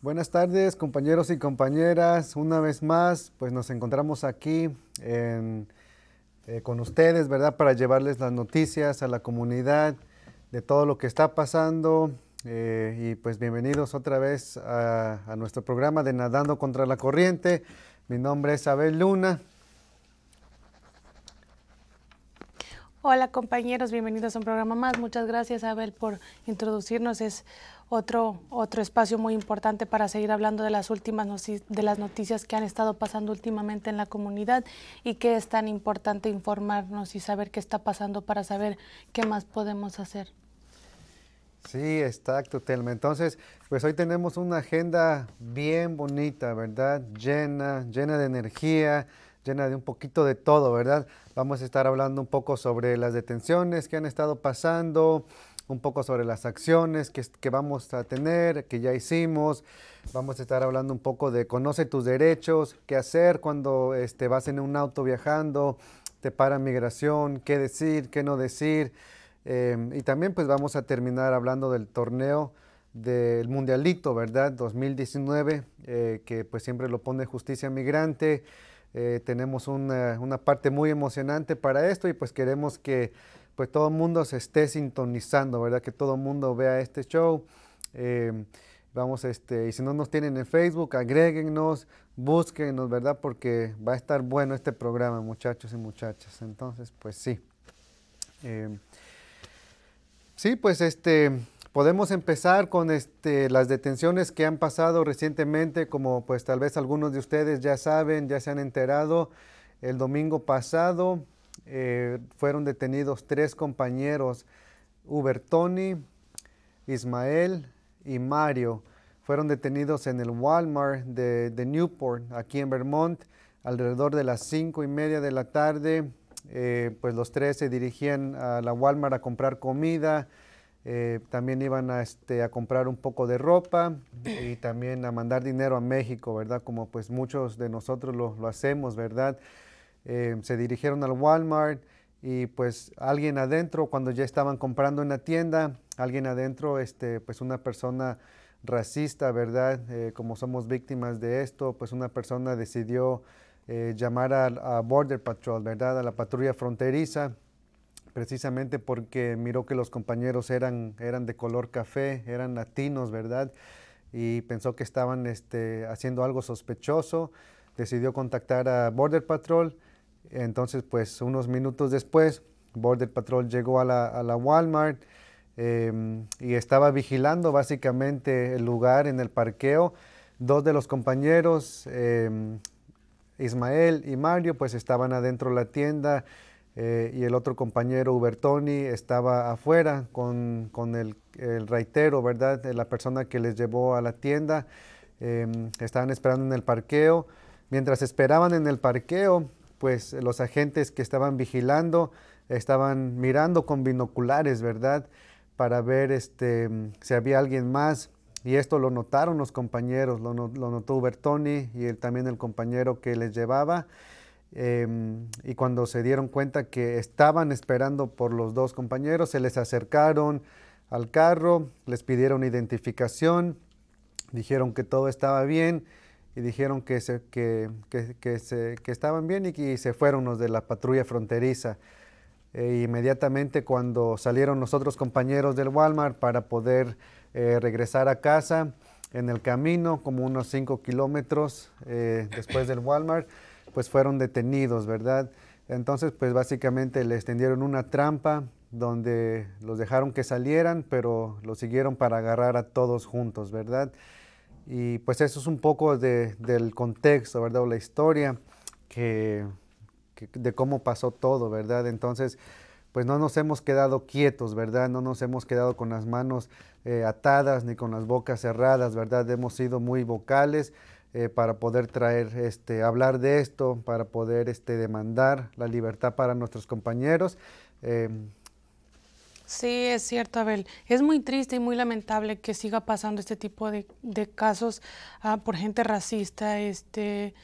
Buenas tardes compañeros y compañeras, una vez más pues nos encontramos aquí eh, con ustedes, ¿verdad? Para llevarles las noticias a la comunidad de todo lo que está pasando eh, y pues bienvenidos otra vez a nuestro programa de Nadando contra la Corriente. Mi nombre es Abel Luna Hola compañeros, bienvenidos a un programa más. Muchas gracias Abel por introducirnos. Es otro, otro espacio muy importante para seguir hablando de las últimas de las noticias que han estado pasando últimamente en la comunidad y que es tan importante informarnos y saber qué está pasando para saber qué más podemos hacer. Sí, exacto, Telma. Entonces, pues hoy tenemos una agenda bien bonita, ¿verdad? Llena, llena de energía, llena de un poquito de todo, ¿verdad? Vamos a estar hablando un poco sobre las detenciones que han estado pasando, un poco sobre las acciones que, que, vamos a tener, que ya hicimos. Vamos a estar hablando un poco de conoce tus derechos, qué hacer cuando este, vas en un auto viajando, te para migración, qué decir, qué no decir. Em, y también pues vamos a terminar hablando del torneo del Mundialito, ¿verdad? 2019, eh, que pues siempre lo pone Justicia Migrante. Eh, tenemos eh, una, parte muy emocionante para esto y pues queremos que pues todo el mundo se esté sintonizando, ¿verdad? Que todo el mundo vea este show. Eh, vamos, este, y si no nos tienen en Facebook, agréguenos, búsquenos, ¿verdad? Porque va a estar bueno este programa, muchachos y muchachas. Entonces, pues sí. sí, pues este, Podemos empezar con este, las detenciones que han pasado recientemente, como pues tal vez algunos de ustedes ya saben, ya se han enterado. El domingo pasado eh, fueron detenidos tres compañeros, Tony, Ismael y Mario. Fueron detenidos en el Walmart de, Newport, aquí en Vermont, alrededor de las cinco y media de la tarde. Eh, pues los tres se dirigían a la Walmart a comprar comida eh, también iban este, a, comprar un poco de ropa y también a mandar dinero a México, ¿verdad? Como pues muchos de nosotros lo, hacemos, ¿verdad? Eh, se dirigieron al Walmart y pues alguien adentro, cuando ya estaban comprando en la tienda, alguien adentro, este, pues una persona racista, ¿verdad? Eh, como somos víctimas de esto, pues una persona decidió llamar a, a Border Patrol, ¿verdad? A la patrulla fronteriza precisamente porque miró que los compañeros eran, eran de color café, eran latinos, ¿verdad? Y pensó que estaban este, haciendo algo sospechoso, decidió contactar a Border Patrol, entonces pues unos minutos después Border Patrol llegó a la, Walmart em, y estaba vigilando básicamente el lugar en el parqueo. Dos de los compañeros, em, Ismael y Mario, pues estaban adentro de la tienda eh, y el otro compañero Ubertoni estaba afuera con, el, el, ¿verdad? La persona que les llevó a la tienda. Em, estaban esperando en el parqueo. Mientras esperaban en el parqueo, pues los agentes que estaban vigilando estaban mirando con binoculares, ¿verdad? Para ver este, si había alguien más. Y esto lo notaron los compañeros, lo, notó Ubertoni y también el compañero que les llevaba. Em, y cuando se dieron cuenta que estaban esperando por los dos compañeros, se les acercaron al carro, les pidieron identificación, dijeron que todo estaba bien y dijeron que, que, estaban bien y que se fueron los de la patrulla fronteriza. E inmediatamente cuando salieron los otros compañeros del Walmart para poder eh, regresar a casa, en el camino, como unos 5 kilómetros eh, después del Walmart, pues fueron detenidos, ¿verdad? Entonces, pues básicamente les tendieron una trampa donde los dejaron que salieran, pero los siguieron para agarrar a todos juntos, ¿verdad? Y pues eso es un poco del contexto, ¿verdad? O la historia que, de cómo pasó todo, ¿verdad? Entonces, pues no nos hemos quedado quietos, ¿verdad? No nos hemos quedado con las manos eh, atadas ni con las bocas cerradas, ¿verdad? Hemos sido muy vocales, eh, para poder traer, este, hablar de esto, para poder este, demandar la libertad para nuestros compañeros. Em, sí, es cierto, Abel. Es muy triste y muy lamentable que siga pasando este tipo de, casos ah, por gente racista, este,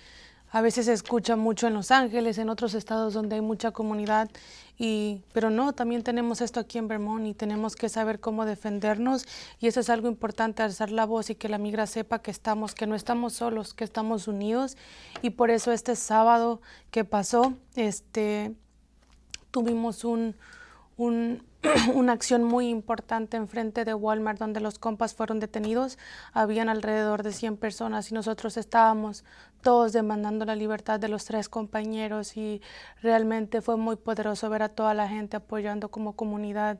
a veces se escucha mucho en Los Ángeles, en otros estados donde hay mucha comunidad, y, pero no, también tenemos esto aquí en Vermont y tenemos que saber cómo defendernos y eso es algo importante, alzar la voz y que la migra sepa que estamos, que no estamos solos, que estamos unidos y por eso este sábado que pasó, este, tuvimos un, un una acción muy importante enfrente de Walmart donde los compas fueron detenidos. Habían alrededor de 100 personas y nosotros estábamos todos demandando la libertad de los tres compañeros y realmente fue muy poderoso ver a toda la gente apoyando como comunidad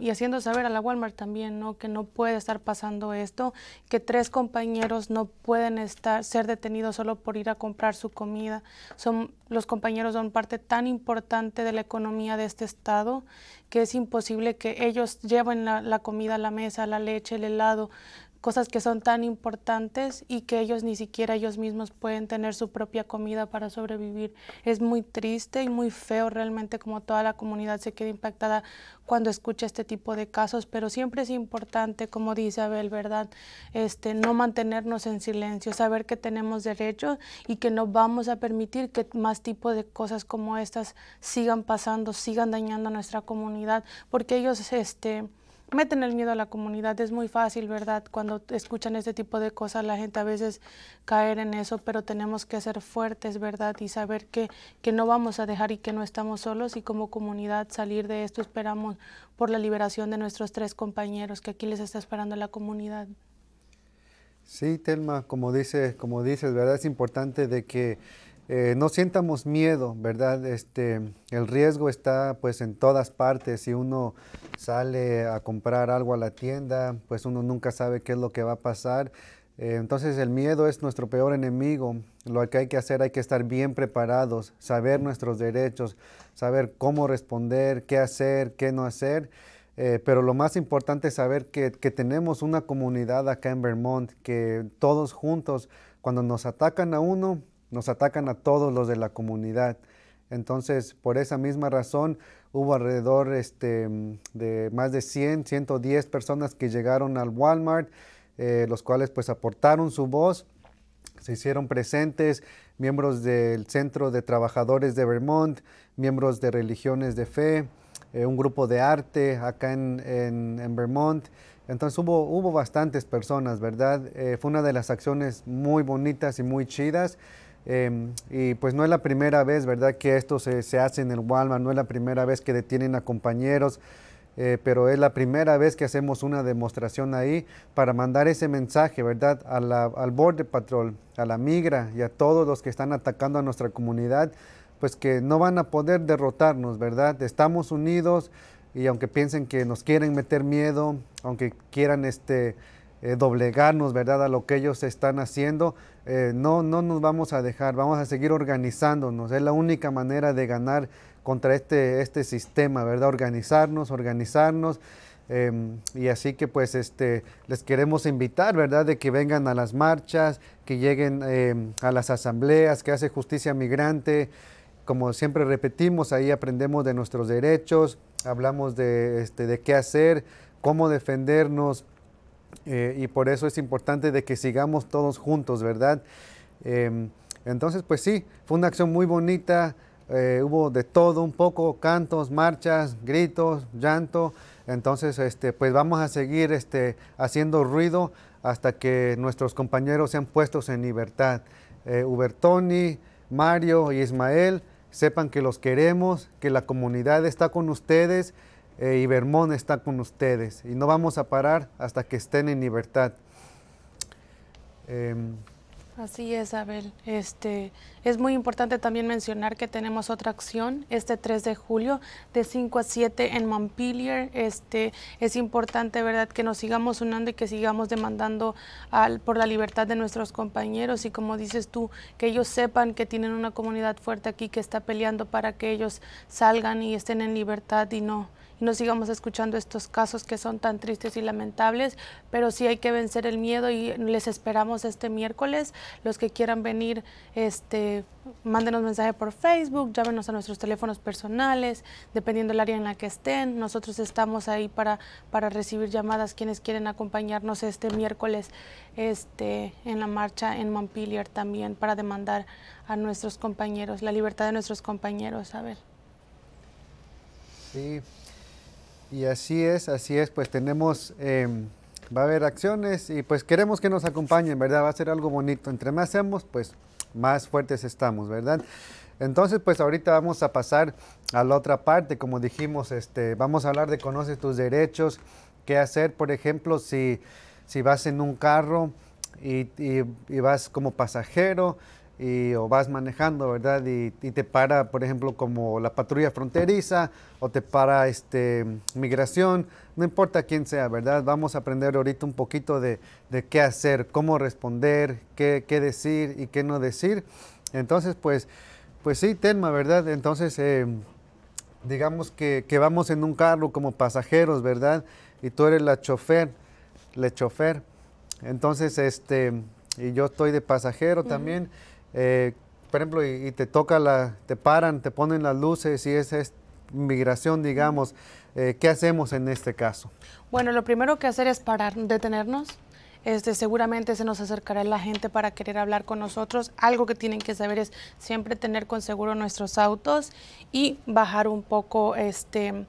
y haciendo saber a la Walmart también ¿no? que no puede estar pasando esto, que tres compañeros no pueden estar, ser detenidos solo por ir a comprar su comida. Son, los compañeros son parte tan importante de la economía de este estado que es importante imposible que ellos lleven la, comida a la mesa, la leche, el helado, cosas que son tan importantes y que ellos ni siquiera ellos mismos pueden tener su propia comida para sobrevivir. Es muy triste y muy feo realmente como toda la comunidad se queda impactada cuando escucha este tipo de casos, pero siempre es importante, como dice Abel, ¿verdad? Este, no mantenernos en silencio, saber que tenemos derechos y que no vamos a permitir que más tipo de cosas como estas sigan pasando, sigan dañando a nuestra comunidad, porque ellos este, meten el miedo a la comunidad. Es muy fácil, ¿verdad? Cuando escuchan este tipo de cosas, la gente a veces cae en eso, pero tenemos que ser fuertes, ¿verdad? Y saber que, que no vamos a dejar y que no estamos solos y como comunidad salir de esto esperamos por la liberación de nuestros tres compañeros, que aquí les está esperando la comunidad. Sí, Telma, como dices, como dices, ¿verdad? Es importante de que eh, no sientamos miedo, ¿verdad? Este, el riesgo está pues en todas partes. Si uno sale a comprar algo a la tienda, pues uno nunca sabe qué es lo que va a pasar. Eh, entonces el miedo es nuestro peor enemigo. Lo que hay que hacer, hay que estar bien preparados, saber nuestros derechos, saber cómo responder, qué hacer, qué no hacer. Eh, pero lo más importante es saber que, que tenemos una comunidad acá en Vermont, que todos juntos, cuando nos atacan a uno, nos atacan a todos los de la comunidad. Entonces, por esa misma razón, hubo alrededor este, de más de 100, 110 personas que llegaron al Walmart, eh, los cuales pues aportaron su voz, se hicieron presentes, miembros del Centro de Trabajadores de Vermont, miembros de religiones de fe, eh, un grupo de arte acá en, Vermont. Entonces hubo, hubo bastantes personas, ¿verdad? Eh, fue una de las acciones muy bonitas y muy chidas. Em, y pues no es la primera vez, ¿verdad?, que esto se, hace en el Walmart, no es la primera vez que detienen a compañeros, eh, pero es la primera vez que hacemos una demostración ahí para mandar ese mensaje, ¿verdad?, a al Border Patrol, a la Migra y a todos los que están atacando a nuestra comunidad, pues que no van a poder derrotarnos, ¿verdad? Estamos unidos y aunque piensen que nos quieren meter miedo, aunque quieran este eh, doblegarnos, ¿verdad?, a lo que ellos están haciendo. Eh, no, no nos vamos a dejar, vamos a seguir organizándonos. Es la única manera de ganar contra este, este sistema, ¿verdad? Organizarnos, organizarnos. Em, y así que pues este, les queremos invitar, ¿verdad? De que vengan a las marchas, que lleguen em, a las asambleas, que hace justicia migrante. Como siempre repetimos, ahí aprendemos de nuestros derechos, hablamos este, de qué hacer, cómo defendernos, eh, y por eso es importante de que sigamos todos juntos, ¿verdad? Em, entonces, pues sí, fue una acción muy bonita, eh, hubo de todo un poco, cantos, marchas, gritos, llanto. Entonces, este, pues vamos a seguir este, haciendo ruido hasta que nuestros compañeros sean puestos en libertad. Eh, Ubertoni, Mario y Ismael, sepan que los queremos, que la comunidad está con ustedes eh, y Bermón está con ustedes y no vamos a parar hasta que estén en libertad. Em, Así es, Abel. Este, es muy importante también mencionar que tenemos otra acción este 3 de julio de 5 a 7 en Montpelier. Este, es importante, ¿verdad?, que nos sigamos unando y que sigamos demandando al, por la libertad de nuestros compañeros y como dices tú, que ellos sepan que tienen una comunidad fuerte aquí que está peleando para que ellos salgan y estén en libertad y no, no sigamos escuchando estos casos que son tan tristes y lamentables, pero sí hay que vencer el miedo y les esperamos este miércoles. Los que quieran venir, este, mándenos mensaje por Facebook, llámenos a nuestros teléfonos personales, dependiendo del área en la que estén. Nosotros estamos ahí para, para recibir llamadas quienes quieren acompañarnos este miércoles este, en la marcha en Montpellier también para demandar a nuestros compañeros, la libertad de nuestros compañeros. A ver. Sí, y así es, así es, pues tenemos, em, va a haber acciones y pues queremos que nos acompañen, ¿verdad? Va a ser algo bonito. Entre más seamos, pues más fuertes estamos, ¿verdad? Entonces, pues ahorita vamos a pasar a la otra parte, como dijimos, este, vamos a hablar de conoce tus derechos, qué hacer, por ejemplo, si, si vas en un carro y, y vas como pasajero, y, o vas manejando, ¿verdad? Y, te para, por ejemplo, como la patrulla fronteriza o te para este, migración, no importa quién sea, ¿verdad? Vamos a aprender ahorita un poquito de, qué hacer, cómo responder, qué, decir y qué no decir. Entonces, pues, pues sí, tema, ¿verdad? Entonces, eh, digamos que, vamos en un carro como pasajeros, ¿verdad? Y tú eres la chofer, la chofer. Entonces, este, y yo estoy de pasajero también. Eh, por ejemplo, y, te toca la, te paran, te ponen las luces y esa es migración, digamos, eh, ¿qué hacemos en este caso? Bueno, lo primero que hacer es parar, detenernos. Este, seguramente se nos acercará la gente para querer hablar con nosotros. Algo que tienen que saber es siempre tener con seguro nuestros autos y bajar un poco este,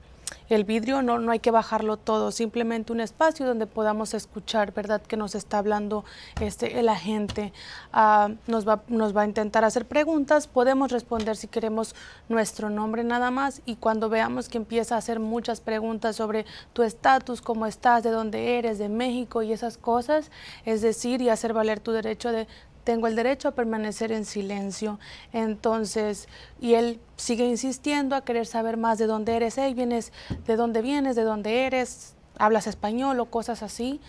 el vidrio no, no hay que bajarlo todo, simplemente un espacio donde podamos escuchar, ¿verdad?, que nos está hablando este, el agente. Ah, nos, va, nos va a intentar hacer preguntas, podemos responder si queremos nuestro nombre nada más y cuando veamos que empieza a hacer muchas preguntas sobre tu estatus, cómo estás, de dónde eres, de México y esas cosas, es decir, y hacer valer tu derecho de tengo el derecho a permanecer en silencio. Entonces, y él sigue insistiendo a querer saber más de dónde eres, hey, vienes, de dónde vienes, de dónde eres, hablas español o cosas así.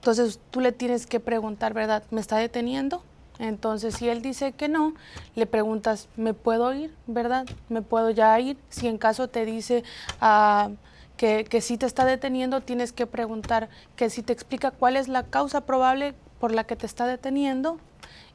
entonces tú le tienes que preguntar, ¿verdad? ¿Me está deteniendo? Entonces, si él dice que no, le preguntas, ¿me puedo ir? ¿Verdad? ¿Me puedo ya ir? Si en caso te dice ah, que, que sí te está deteniendo, tienes que preguntar que si te explica cuál es la causa probable por la que te está deteniendo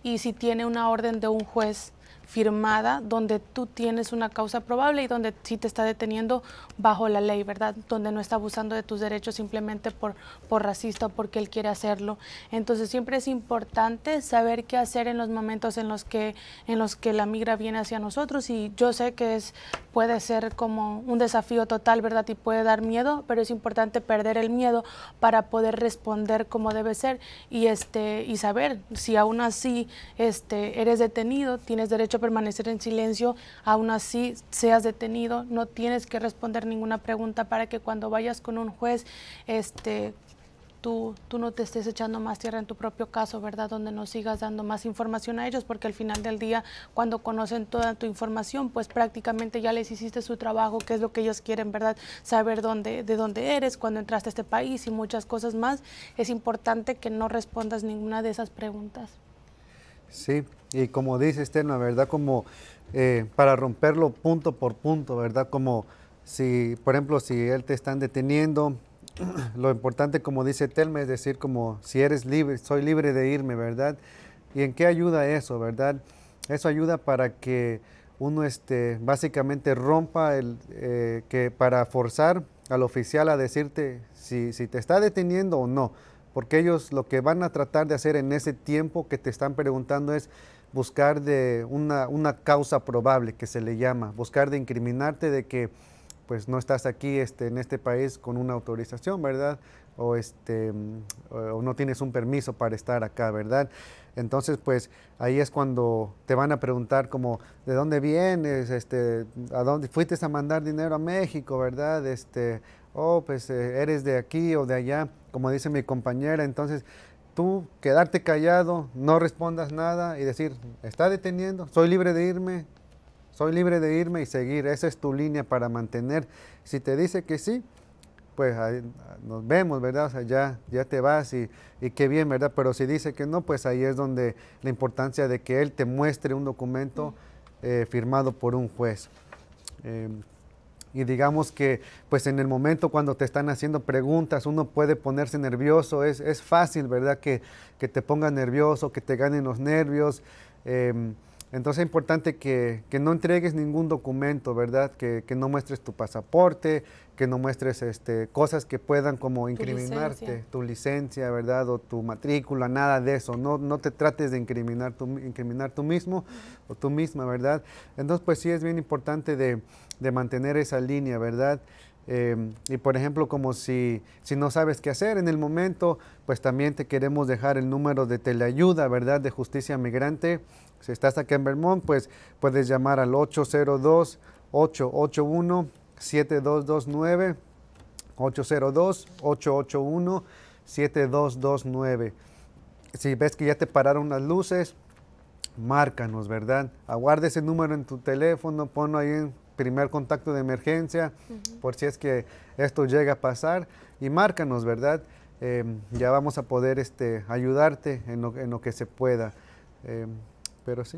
y si tiene una orden de un juez firmada donde tú tienes una causa probable y donde sí te está deteniendo bajo la ley, ¿verdad? Donde no está abusando de tus derechos simplemente por, por racista o porque él quiere hacerlo. Entonces siempre es importante saber qué hacer en los momentos en los que, en los que la migra viene hacia nosotros y yo sé que es puede ser como un desafío total, ¿verdad? Y puede dar miedo, pero es importante perder el miedo para poder responder como debe ser y, este, y saber si aún así este, eres detenido, tienes derecho a permanecer en silencio, aún así seas detenido, no tienes que responder ninguna pregunta para que cuando vayas con un juez, este, tú, no te estés echando más tierra en tu propio caso, ¿verdad? Donde no sigas dando más información a ellos, porque al final del día, cuando conocen toda tu información, pues prácticamente ya les hiciste su trabajo, que es lo que ellos quieren, ¿verdad? Saber dónde, de dónde eres, cuando entraste a este país y muchas cosas más. Es importante que no respondas ninguna de esas preguntas. Sí, y como dice esther, ¿verdad? Como eh, para romperlo punto por punto, ¿verdad? Como si, por ejemplo, si él te están deteniendo, lo importante, como dice Telma, es decir, como si eres libre, soy libre de irme, ¿verdad? ¿Y en qué ayuda eso, verdad? Eso ayuda para que uno este, básicamente rompa el, eh, que para forzar al oficial a decirte si, si te está deteniendo o no, porque ellos lo que van a tratar de hacer en ese tiempo que te están preguntando es buscar de una, una causa probable que se le llama, buscar de incriminarte de que pues no estás aquí este, en este país con una autorización, ¿verdad? O, este, mm, o no tienes un permiso para estar acá, ¿verdad? Entonces, pues ahí es cuando te van a preguntar como, ¿de dónde vienes? Este, ¿A dónde fuiste a mandar dinero a México, verdad? Este, oh, pues eh, eres de aquí o de allá, como dice mi compañera. Entonces, tú quedarte callado, no respondas nada y decir, está deteniendo, soy libre de irme, soy libre de irme y seguir. Esa es tu línea para mantener. Si te dice que sí, pues ahí nos vemos, ¿verdad? allá ya, te vas y, qué bien, ¿verdad? Pero si dice que no, pues ahí es donde la importancia de que él te muestre un documento eh, firmado por un juez. Em, y digamos que pues en el momento cuando te están haciendo preguntas uno puede ponerse nervioso, es, es fácil, ¿verdad? Que, te ponga nervioso, que te ganen los nervios. Em, entonces es importante que, no entregues ningún documento, ¿verdad? Que, no muestres tu pasaporte, que no muestres este, cosas que puedan como incriminarte, tu licencia. ¿verdad? O tu matrícula, nada de eso. No, te trates de incriminar tú, incriminar tú mismo o tú misma, ¿verdad? Entonces, pues sí es bien importante de, mantener esa línea, ¿verdad? Eh, y por ejemplo, como si, si no sabes qué hacer en el momento, pues también te queremos dejar el número de teleayuda, ¿verdad? De justicia migrante si estás aquí en Vermont, pues puedes llamar al 802-881-7229. 802-881-7229. Si ves que ya te pararon las luces, márcanos, ¿verdad? Aguarde ese número en tu teléfono, ponlo ahí en primer contacto de emergencia, por si es que esto llega a pasar, y márcanos, ¿verdad? Em, ya vamos a poder este, ayudarte en lo, que se pueda. Em, pero sí.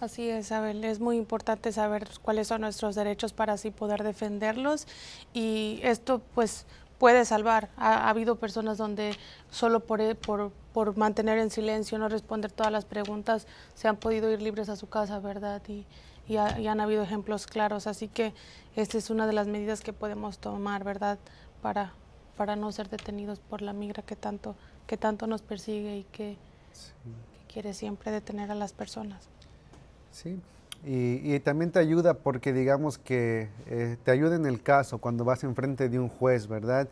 Así es, Abel. Es muy importante saber cuáles son nuestros derechos para así poder defenderlos y esto pues puede salvar. Ha, habido personas donde solo por, eh, por, por, mantener en silencio, no responder todas las preguntas, se han podido ir libres a su casa, ¿verdad? Y, y, han habido ejemplos claros. Así que esta es una de las medidas que podemos tomar, ¿verdad? Para, para no ser detenidos por la migra que tanto, que tanto nos persigue y que quiere siempre detener a las personas. Sí, y, también te ayuda porque digamos que eh, te ayuda en el caso cuando vas enfrente de un juez, ¿verdad?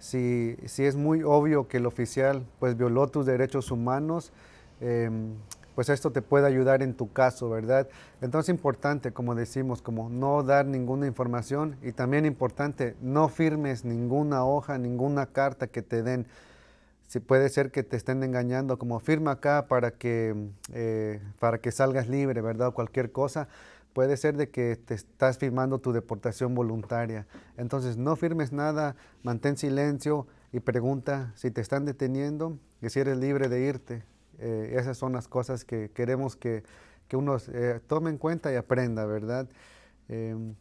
Si, es muy obvio que el oficial pues violó tus derechos humanos, em, pues esto te puede ayudar en tu caso, ¿verdad? Entonces es importante, como decimos, como no dar ninguna información y también importante, no firmes ninguna hoja, ninguna carta que te den si puede ser que te estén engañando, como firma acá para que, mm, eh, para que salgas libre, ¿verdad? O cualquier cosa, puede ser de que te estás firmando tu deportación voluntaria. Entonces, no firmes nada, mantén silencio y pregunta si te están deteniendo y si eres libre de irte. Eh, esas son las cosas que queremos que, uno eh, tome en cuenta y aprenda, ¿verdad? Em,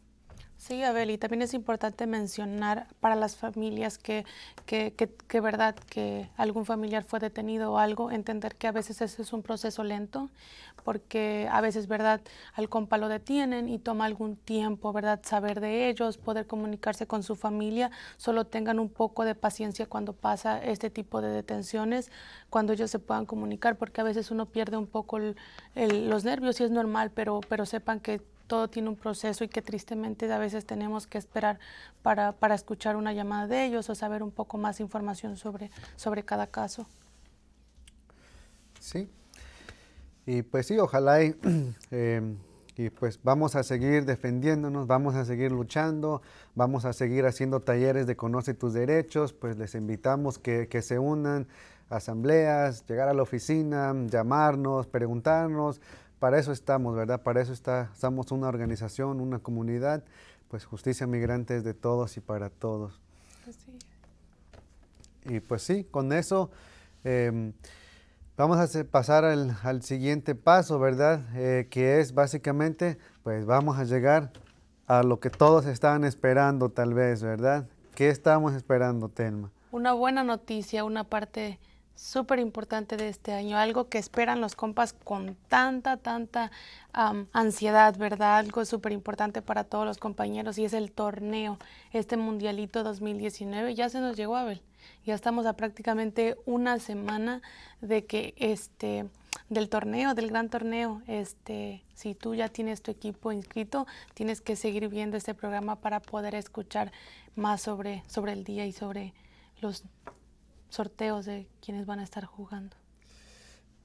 Sí, Abel, y también es importante mencionar para las familias que, que, verdad que algún familiar fue detenido o algo, entender que a veces ese es un proceso lento, porque a veces, verdad, al compa lo detienen y toma algún tiempo, verdad, saber de ellos, poder comunicarse con su familia, solo tengan un poco de paciencia cuando pasa este tipo de detenciones, cuando ellos se puedan comunicar, porque a veces uno pierde un poco los nervios y es normal, pero, pero sepan que todo tiene un proceso y que tristemente a veces tenemos que esperar para, escuchar una llamada de ellos o saber un poco más información sobre, sobre cada caso. Sí, y pues sí, ojalá eh, y, pues vamos a seguir defendiéndonos, vamos a seguir luchando, vamos a seguir haciendo talleres de Conoce tus derechos, pues les invitamos que, que se unan, asambleas, llegar a la oficina, llamarnos, preguntarnos, para eso estamos, ¿verdad? Para eso está, estamos una organización, una comunidad, pues justicia migrante es de todos y para todos. Sí. Y pues sí, con eso em, vamos a pasar al, siguiente paso, ¿verdad? Eh, que es básicamente, pues vamos a llegar a lo que todos estaban esperando tal vez, ¿verdad? ¿Qué estamos esperando, Telma? Una buena noticia, una parte súper importante de este año, algo que esperan los compas con tanta, tanta ansiedad, ¿verdad? Algo súper importante para todos los compañeros y es el torneo, este Mundialito 2019. Ya se nos llegó, Abel. Ya estamos a prácticamente una semana de que este del torneo, del gran torneo. Este, si tú ya tienes tu equipo inscrito, tienes que seguir viendo este programa para poder escuchar más sobre, sobre el día y sobre los sorteos de quienes van a estar jugando.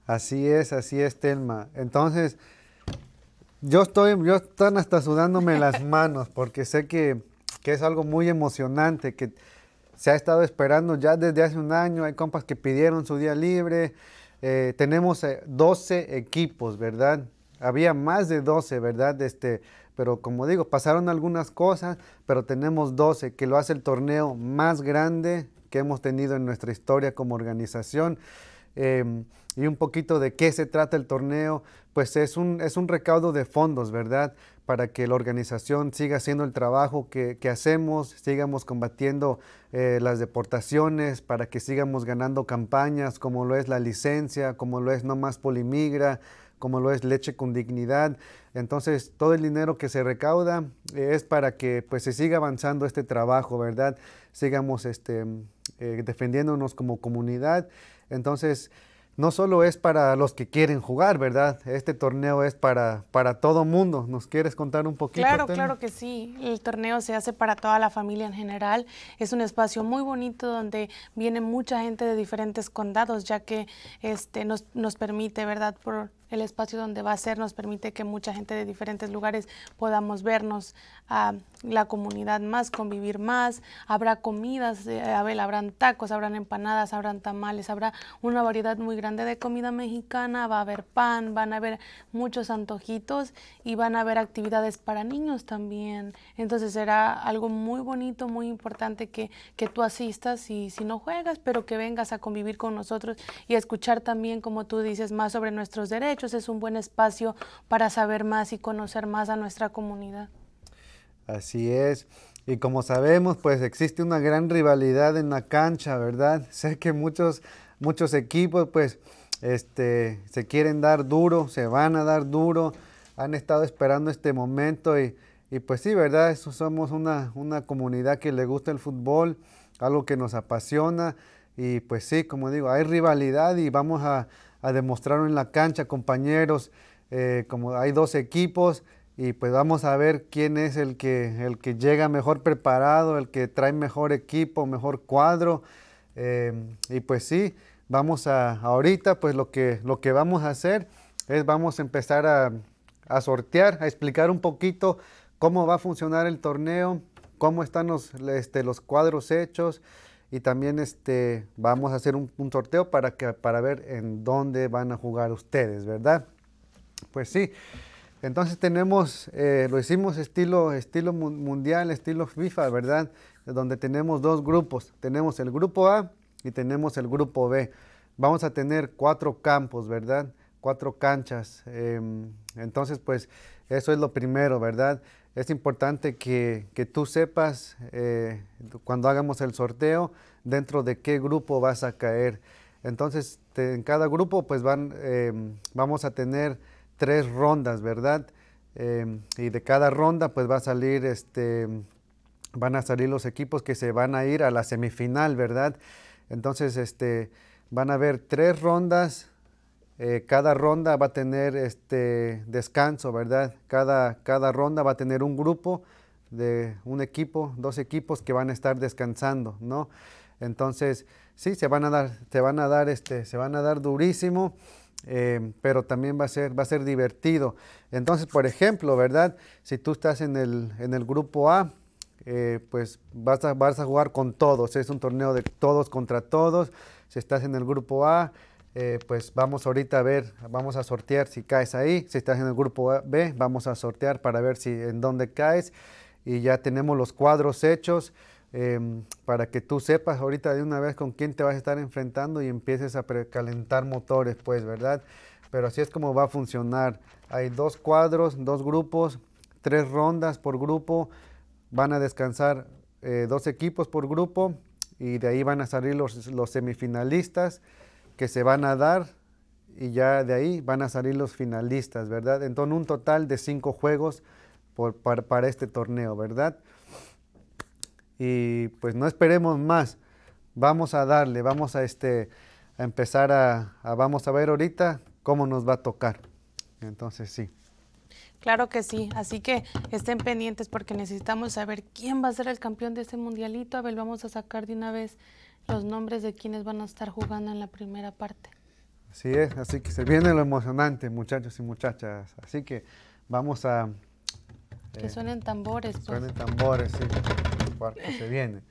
Así es, así es, Telma. Entonces, yo estoy, yo están hasta sudándome las manos porque sé que, es algo muy emocionante, que se ha estado esperando ya desde hace un año. Hay compas que pidieron su día libre. Eh, tenemos 12 eh, equipos, ¿verdad? Había más de 12, ¿verdad? Este, pero como digo, pasaron algunas cosas, pero tenemos 12, que lo hace el torneo más grande que hemos tenido en nuestra historia como organización. Em, y un poquito de qué se trata el torneo, pues es un, es un recaudo de fondos, ¿verdad? Para que la organización siga haciendo el trabajo que, hacemos, sigamos combatiendo eh, las deportaciones, para que sigamos ganando campañas como lo es la licencia, como lo es No Más Polimigra, como lo es Leche con Dignidad. Entonces, todo el dinero que se recauda eh, es para que pues, se siga avanzando este trabajo, ¿verdad? sigamos este, eh, defendiéndonos como comunidad. Entonces, no solo es para los que quieren jugar, ¿verdad? Este torneo es para, para todo mundo. ¿Nos quieres contar un poquito? Claro, claro que sí. El torneo se hace para toda la familia en general. Es un espacio muy bonito donde viene mucha gente de diferentes condados, ya que este, nos, nos permite, ¿verdad? Por, el espacio donde va a ser nos permite que mucha gente de diferentes lugares podamos vernos a la comunidad más, convivir más. Habrá comidas, eh, Abel, habrán tacos, habrán empanadas, habrán tamales, habrá una variedad muy grande de comida mexicana, va a haber pan, van a haber muchos antojitos y van a haber actividades para niños también. Entonces será algo muy bonito, muy importante que, que tú asistas y si no juegas, pero que vengas a convivir con nosotros y a escuchar también, como tú dices, más sobre nuestros derechos es un buen espacio para saber más y conocer más a nuestra comunidad. Así es. Y como sabemos, pues existe una gran rivalidad en la cancha, ¿verdad? Sé que muchos, muchos equipos, pues, este, se quieren dar duro, se van a dar duro, han estado esperando este momento y, pues sí, ¿verdad? somos una comunidad que le gusta el fútbol, algo que nos apasiona y pues sí, como digo, hay rivalidad y vamos a, a demostrarlo en la cancha, compañeros. Eh, como hay dos equipos y pues vamos a ver quién es el que, el que llega mejor preparado, el que trae mejor equipo, mejor cuadro. Eh, y pues sí, vamos a ahorita pues lo que, lo que vamos a hacer es vamos a empezar a, sortear, a explicar un poquito cómo va a funcionar el torneo, cómo están los, este, los cuadros hechos, y también este, vamos a hacer un, sorteo para, que, para ver en dónde van a jugar ustedes, ¿verdad? Pues sí, entonces tenemos, eh, lo hicimos estilo, estilo mundial, estilo FIFA, ¿verdad? Donde tenemos dos grupos, tenemos el grupo A y tenemos el grupo B. Vamos a tener cuatro campos, ¿verdad? Cuatro canchas. Em, entonces, pues eso es lo primero, ¿verdad? es importante que, tú sepas eh, cuando hagamos el sorteo dentro de qué grupo vas a caer. Entonces, en cada grupo pues van, em, vamos a tener tres rondas, ¿verdad? Em, y de cada ronda pues va a salir este, van a salir los equipos que se van a ir a la semifinal, ¿verdad? Entonces, este, van a haber tres rondas eh, cada ronda va a tener este descanso, ¿verdad? Cada, ronda va a tener un grupo de un equipo, dos equipos que van a estar descansando, ¿no? Entonces, sí, se van a dar, se van a dar, este, se van a dar durísimo, eh, pero también va a, ser, va a ser divertido. Entonces, por ejemplo, ¿verdad? Si tú estás en el, en el grupo A, eh, pues vas a jugar con todos, es un torneo de todos contra todos. Si estás en el grupo A, eh, pues vamos ahorita a ver, vamos a sortear si caes ahí, si estás en el grupo B, vamos a sortear para ver si en dónde caes y ya tenemos los cuadros hechos em, para que tú sepas ahorita de una vez con quién te vas a estar enfrentando y empieces a precalentar motores, pues, ¿verdad? Pero así es como va a funcionar. Hay dos cuadros, dos grupos, tres rondas por grupo, van a descansar eh, dos equipos por grupo y de ahí van a salir los semifinalistas que se van a dar y ya de ahí van a salir los finalistas, ¿verdad? Entonces un total de cinco juegos para, este torneo, ¿verdad? Y pues no esperemos más, vamos a darle, vamos a, este, a empezar a, vamos a ver ahorita cómo nos va a tocar. Entonces sí. Claro que sí, así que estén pendientes porque necesitamos saber quién va a ser el campeón de este mundialito. A vamos a sacar de una vez los nombres de quienes van a estar jugando en la primera parte. Así es, así que se viene lo emocionante, muchachos y muchachas. Así que vamos a... que eh, suenen tambores. Pues. suenen tambores, sí, se viene.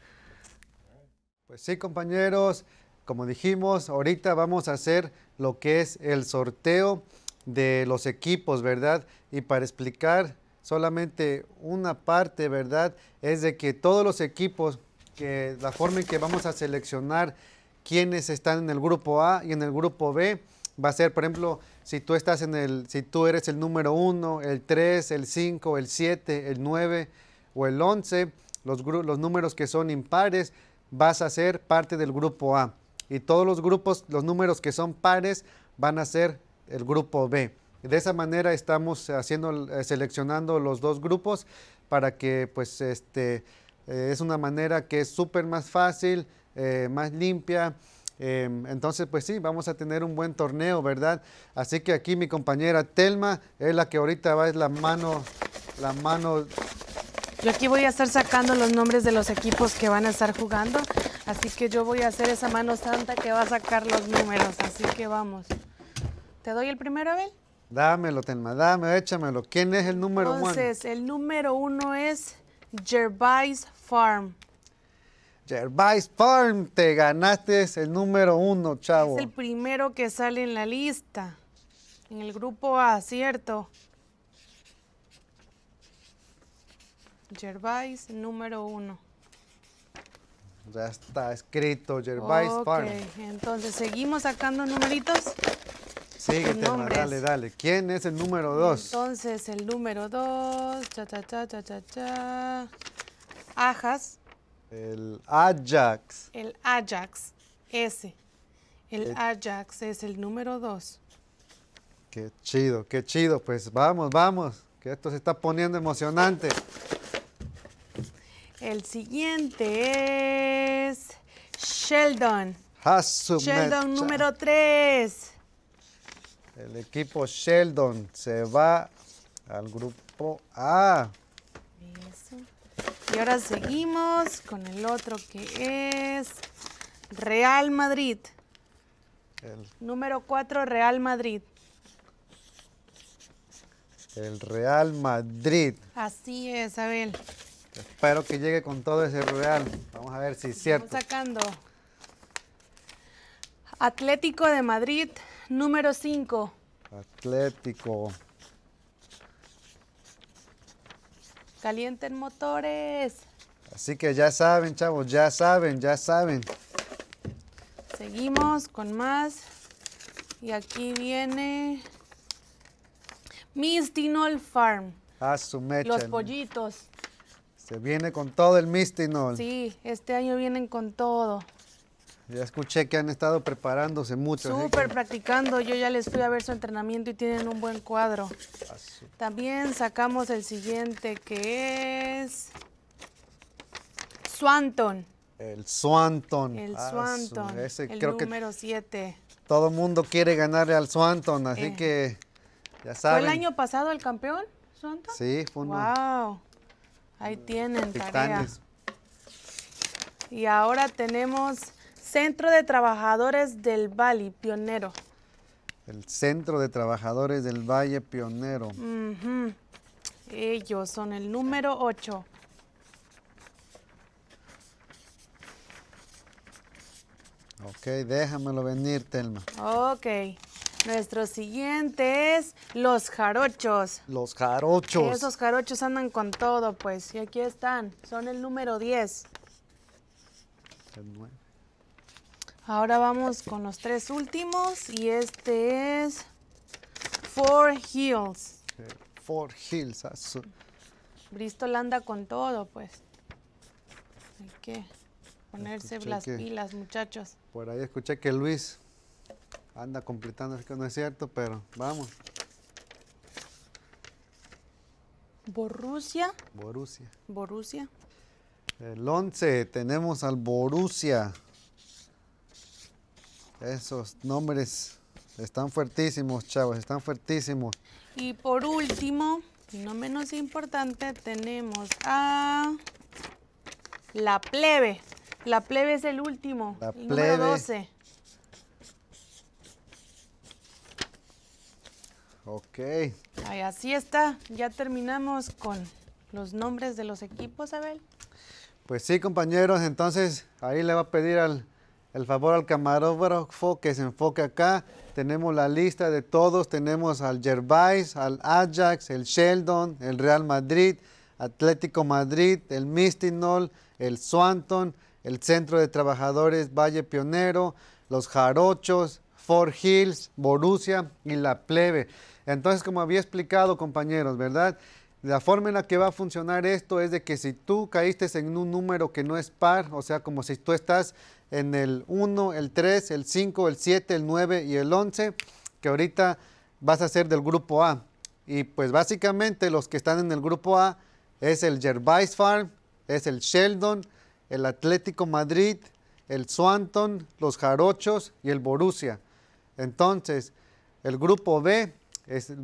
Pues sí, compañeros, como dijimos, ahorita vamos a hacer lo que es el sorteo de los equipos, ¿verdad? Y para explicar solamente una parte, ¿verdad? Es de que todos los equipos la forma en que vamos a seleccionar quiénes están en el grupo A y en el grupo B va a ser, por ejemplo, si tú estás en el, si tú eres el número 1, el 3, el 5, el 7, el 9 o el 11, los, los números que son impares, vas a ser parte del grupo A. Y todos los grupos, los números que son pares, van a ser el grupo B. De esa manera estamos haciendo, seleccionando los dos grupos para que pues este, eh, es una manera que es súper más fácil, eh, más limpia. Em, entonces, pues sí, vamos a tener un buen torneo, ¿verdad? Así que aquí mi compañera Telma es la que ahorita va, es la mano, la mano. Yo aquí voy a estar sacando los nombres de los equipos que van a estar jugando, así que yo voy a hacer esa mano santa que va a sacar los números, así que vamos. ¿Te doy el primero, Abel? Dámelo, Telma, dámelo, échamelo. ¿Quién es el número uno? Entonces, el número uno es Gervais Farm. Gervais Farm, te ganaste el número uno, chavo. Es el primero que sale en la lista. En el grupo A, ¿cierto? Gervais número uno. Ya está escrito, Gervais Farm. Entonces, ¿seguimos sacando numeritos? Síguete, dale, dale. ¿Quién es el número dos? Entonces, el número dos. cha, cha, cha, cha, cha. Ajax. El Ajax. El Ajax, ese. El, Ajax es el número 2. Qué chido, qué chido. Pues vamos, vamos, que esto se está poniendo emocionante. El siguiente es Sheldon. Sheldon número 3. El equipo Sheldon se va al grupo A. Bien. Y ahora seguimos con el otro que es Real Madrid. Número 4, Real Madrid. El Real Madrid. Así es, Abel. Espero que llegue con todo ese Real. Vamos a ver si es cierto. Vamos sacando. Atlético de Madrid, número 5. Atlético. Calienten motores. Así que ya saben, chavos, ya saben, ya saben. Seguimos con más. Y aquí viene Mistinol Farm. A su mecha. Los pollitos. Se viene con todo el Mistinol. Sí, este año vienen con todo. Ya escuché que han estado preparándose mucho. Súper practicando. Yo ya les estoy a ver su entrenamiento y tienen un buen cuadro. Ah, También sacamos el siguiente que es Swanton. El Swanton. El ah, Swanton. el número 7. Todo el mundo quiere ganarle al Swanton, así eh. que ya saben. ¿Fue el año pasado el campeón, Swanton? Sí, fue un. ¡Wow! Ahí tienen, tarea. Y ahora tenemos Centro de Trabajadores del Valle Pionero. El Centro de Trabajadores del Valle Pionero. Ellos son el número 8. Ok, déjamelo venir, Telma. Ok. Nuestro siguiente es los jarochos. Los jarochos. Esos jarochos andan con todo, pues. Y aquí están. Son el número 10. El Ahora vamos con los tres últimos y este es Four Hills. Four Hills. Bristol anda con todo, pues. Hay que ponerse las pilas, muchachos. Por ahí escuché que Luis anda completando, que no es cierto, pero vamos. Borussia. Borussia. Borussia. El 11 tenemos al Borussia. Esos nombres están fuertísimos, chavos, están fuertísimos. Y por último, no menos importante, tenemos a la plebe. La plebe es el último, la el plebe. número 12. Ok. así está. Ya terminamos con los nombres de los equipos, Abel. Pues sí, compañeros. Entonces, ahí le va a pedir al el favor al camarógrafo que se enfoque acá. Tenemos la lista de todos. Tenemos al Gervais, al Ajax, el Sheldon, el Real Madrid, Atlético Madrid, el Mistinol, el Swanton, el Centro de Trabajadores Valle Pionero, los Jarochos, Fort Hills, Borussia y la Plebe. Entonces, como había explicado, compañeros, ¿verdad? La forma en la que va a funcionar esto es de que si tú caíste en un número que no es par, o sea, como si tú estás en el 1, el 3, el 5, el 7, el 9 y el 11, que ahorita vas a ser del grupo A. Y pues básicamente los que están en el grupo A es el Gervais Farm, es el Sheldon, el Atlético Madrid, el Swanton, los Jarochos y el Borussia. Entonces, el grupo B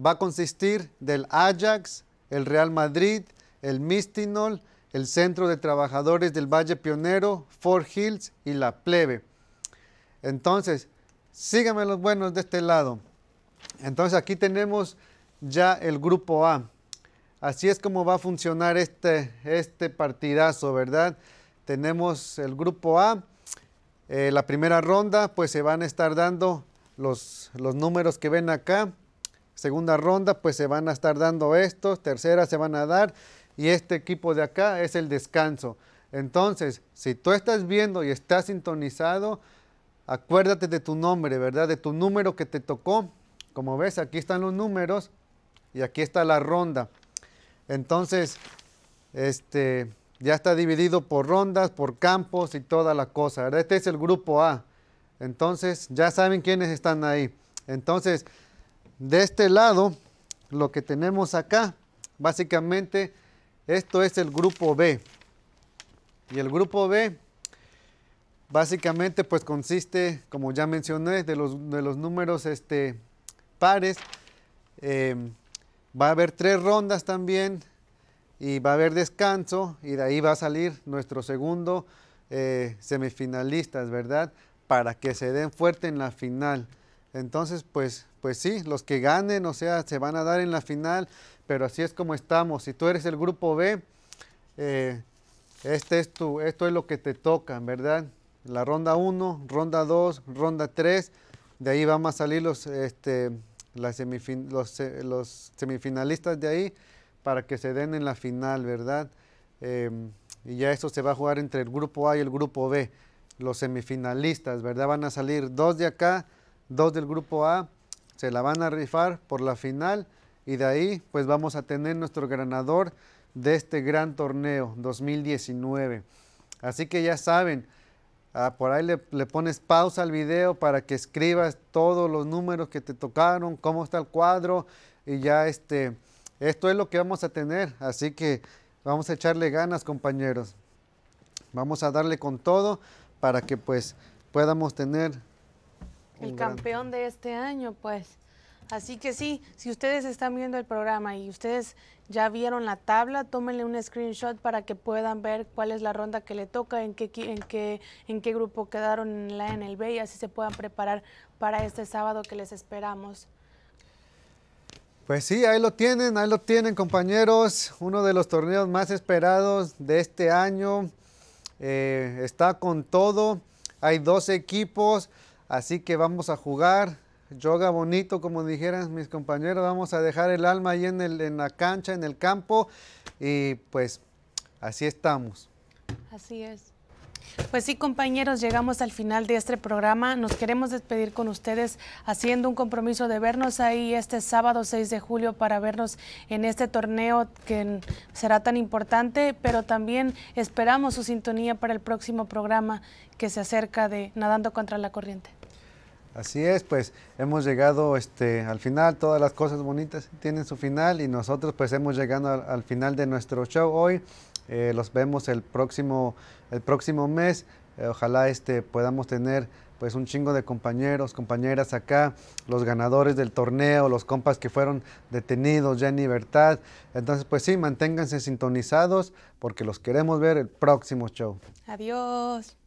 va a consistir del Ajax, el Real Madrid, el Mistinol, el Centro de Trabajadores del Valle Pionero, Fort Hills y La Plebe. Entonces, síganme los buenos de este lado. Entonces aquí tenemos ya el grupo A. Así es como va a funcionar este, este partidazo, ¿verdad? Tenemos el grupo A. Eh, la primera ronda, pues se van a estar dando los, los números que ven acá. Segunda ronda, pues se van a estar dando estos. Tercera se van a dar y este equipo de acá es el descanso. Entonces, si tú estás viendo y estás sintonizado, acuérdate de tu nombre, ¿verdad? De tu número que te tocó. Como ves, aquí están los números y aquí está la ronda. Entonces, este, ya está dividido por rondas, por campos y toda la cosa, ¿verdad? Este es el grupo A. Entonces, ya saben quiénes están ahí. Entonces, de este lado, lo que tenemos acá, básicamente esto es el grupo B. Y el grupo B básicamente pues consiste, como ya mencioné, de los, de los números este, pares. Em, va a haber tres rondas también y va a haber descanso y de ahí va a salir nuestro segundo semifinalista, eh, semifinalistas, ¿verdad? Para que se den fuerte en la final. Entonces, pues pues sí, los que ganen, o sea, se van a dar en la final, pero así es como estamos. Si tú eres el grupo B, eh, este es tu, esto es lo que te toca, ¿verdad? La ronda 1, ronda 2, ronda 3, de ahí van a salir los, este, eh, los, semifinalistas de ahí para que se den en la final, ¿verdad? Eh, y ya eso se va a jugar entre el grupo A y el grupo B, los semifinalistas, ¿verdad? Van a salir dos de acá, dos del grupo A se la van a rifar por la final y de ahí pues vamos a tener nuestro ganador de este gran torneo 2019. Así que ya saben, ah, por ahí le, le, pones pausa al video para que escribas todos los números que te tocaron, cómo está el cuadro y ya este, esto es lo que vamos a tener. Así que vamos a echarle ganas compañeros. Vamos a darle con todo para que pues podamos tener el campeón de este año, pues. Así que sí, si ustedes están viendo el programa y ustedes ya vieron la tabla, tómenle un screenshot para que puedan ver cuál es la ronda que le toca, en qué, en qué, en qué grupo quedaron en la NLB y así se puedan preparar para este sábado que les esperamos. Pues sí, ahí lo tienen, ahí lo tienen compañeros, uno de los torneos más esperados de este año, eh, está con todo, hay dos equipos, Así que vamos a jugar yoga bonito, como dijeran mis compañeros. Vamos a dejar el alma ahí en, el, en la cancha, en el campo. Y pues así estamos. Así es. Pues sí, compañeros, llegamos al final de este programa. Nos queremos despedir con ustedes haciendo un compromiso de vernos ahí este sábado 6 de julio para vernos en este torneo que será tan importante, pero también esperamos su sintonía para el próximo programa que se acerca de Nadando contra la Corriente. Así es, pues hemos llegado este, al final, todas las cosas bonitas tienen su final y nosotros pues hemos llegado al, final de nuestro show hoy. Eh, los vemos el próximo, el próximo mes. Eh, ojalá este, podamos tener pues un chingo de compañeros, compañeras acá, los ganadores del torneo, los compas que fueron detenidos ya en libertad. Entonces, pues sí, manténganse sintonizados porque los queremos ver el próximo show. Adiós.